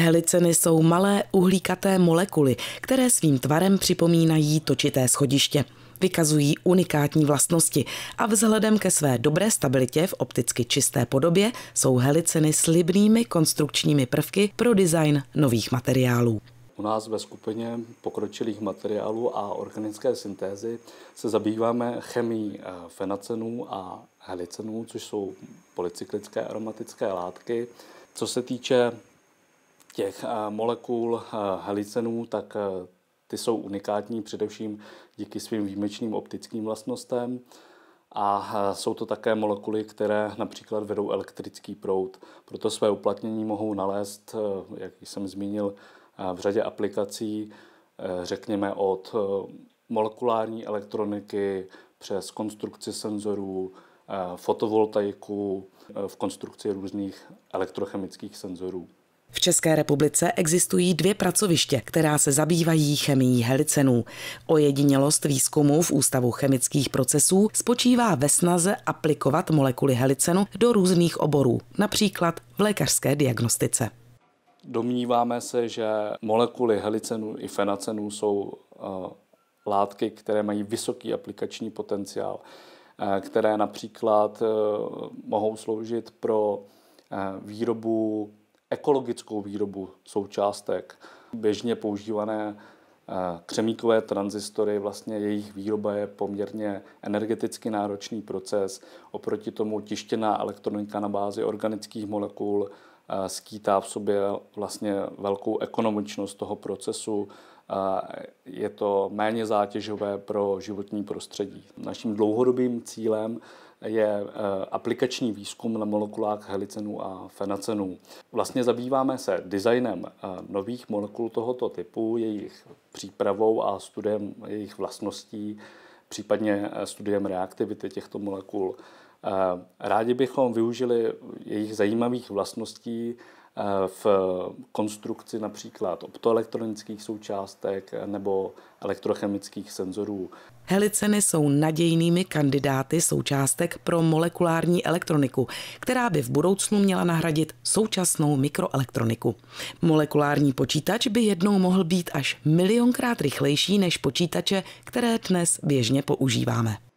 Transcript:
Heliceny jsou malé uhlíkaté molekuly, které svým tvarem připomínají točité schodiště vykazují unikátní vlastnosti a vzhledem ke své dobré stabilitě v opticky čisté podobě jsou heliceny slibnými konstrukčními prvky pro design nových materiálů. U nás ve skupině pokročilých materiálů a organické syntézy se zabýváme chemií eh, fenacenů a helicenů, což jsou polycyklické aromatické látky. Co se týče těch eh, molekul eh, helicenů, tak eh, ty jsou unikátní především díky svým výjimečným optickým vlastnostem a jsou to také molekuly, které například vedou elektrický proud. Proto své uplatnění mohou nalézt, jak jsem zmínil, v řadě aplikací, řekněme od molekulární elektroniky přes konstrukci senzorů, fotovoltaiku v konstrukci různých elektrochemických senzorů. V České republice existují dvě pracoviště, která se zabývají chemií helicenů. Ojedinělost výzkumu v Ústavu chemických procesů spočívá ve snaze aplikovat molekuly helicenu do různých oborů, například v lékařské diagnostice. Domníváme se, že molekuly helicenu i fenacenu jsou eh, látky, které mají vysoký aplikační potenciál, eh, které například eh, mohou sloužit pro výrobu ekologickou výrobu součástek. Běžně používané eh, křemíkové tranzistory, vlastně jejich výroba je poměrně energeticky náročný proces. Oproti tomu tištěná elektronika na bázi organických molekul skýtá v sobě vlastně velkou ekonomičnost toho procesu. Je to méně zátěžové pro životní prostředí. Naším dlouhodobým cílem je e, aplikační výzkum na molekulách helicenů a fenacenů. Vlastně zabýváme se designem e, nových molekul tohoto typu, jejich přípravou a studiem jejich vlastností, případně e, studiem reaktivity těchto molekul. Rádi bychom využili jejich zajímavých vlastností e, v konstrukci například optoelektronických součástek nebo elektrochemických senzorů. Heliceny jsou nadějnými kandidáty součástek pro molekulární elektroniku, která by v budoucnu měla nahradit současnou mikroelektroniku. Molekulární počítač by jednou mohl být až milionkrát rychlejší než počítače, které dnes běžně používáme.